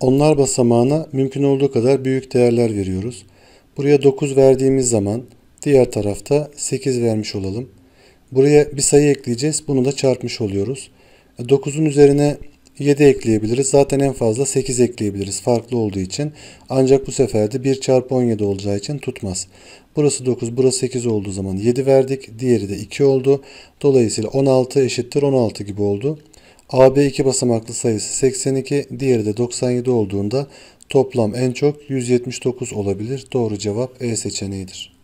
Onlar basamağına mümkün olduğu kadar büyük değerler veriyoruz. Buraya 9 verdiğimiz zaman diğer tarafta 8 vermiş olalım. Buraya bir sayı ekleyeceğiz. Bunu da çarpmış oluyoruz. 9'un e, üzerine 7 ekleyebiliriz. Zaten en fazla 8 ekleyebiliriz farklı olduğu için. Ancak bu sefer de 1 çarpı 17 olacağı için tutmaz. Burası 9, burası 8 olduğu zaman 7 verdik. Diğeri de 2 oldu. Dolayısıyla 16 eşittir 16 gibi oldu. AB2 basamaklı sayısı 82, diğeri de 97 olduğunda toplam en çok 179 olabilir. Doğru cevap E seçeneğidir.